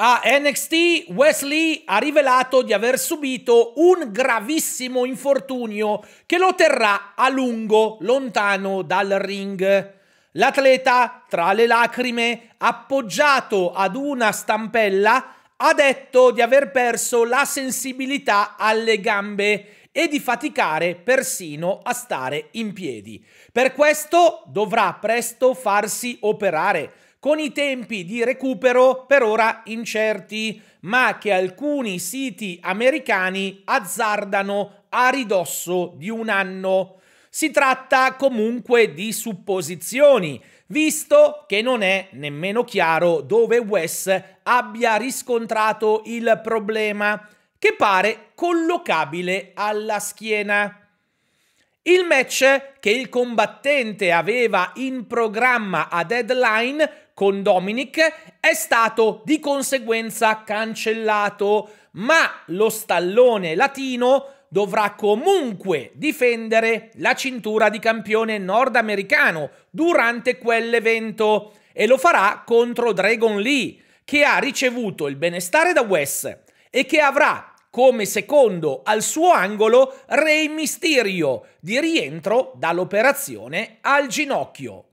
a NXT Wesley ha rivelato di aver subito un gravissimo infortunio che lo terrà a lungo lontano dal ring. L'atleta, tra le lacrime, appoggiato ad una stampella, ha detto di aver perso la sensibilità alle gambe e di faticare persino a stare in piedi. Per questo dovrà presto farsi operare con i tempi di recupero per ora incerti, ma che alcuni siti americani azzardano a ridosso di un anno. Si tratta comunque di supposizioni, visto che non è nemmeno chiaro dove Wes abbia riscontrato il problema, che pare collocabile alla schiena. Il match che il combattente aveva in programma a deadline con Dominic è stato di conseguenza cancellato, ma lo stallone latino dovrà comunque difendere la cintura di campione nordamericano durante quell'evento e lo farà contro Dragon Lee, che ha ricevuto il benestare da Wes e che avrà come secondo al suo angolo Re Mysterio di rientro dall'operazione al ginocchio.